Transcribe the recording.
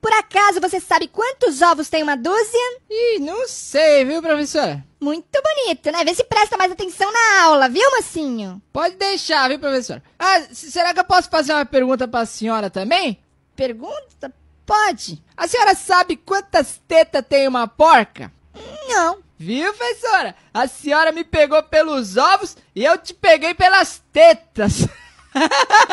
por acaso você sabe quantos ovos tem uma dúzia? Ih, não sei, viu, professora? Muito bonito, né? Vê se presta mais atenção na aula, viu, mocinho? Pode deixar, viu, professora? Ah, será que eu posso fazer uma pergunta pra senhora também? Pergunta? Pode. A senhora sabe quantas tetas tem uma porca? Não. Viu, professora? A senhora me pegou pelos ovos e eu te peguei pelas tetas.